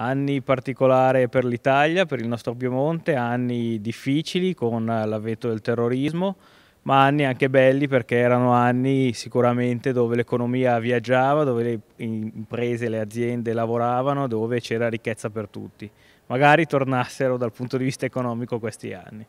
anni particolari per l'Italia, per il nostro Piemonte, anni difficili con l'avvento del terrorismo, ma anni anche belli perché erano anni sicuramente dove l'economia viaggiava, dove le imprese, le aziende lavoravano, dove c'era ricchezza per tutti. Magari tornassero dal punto di vista economico questi anni.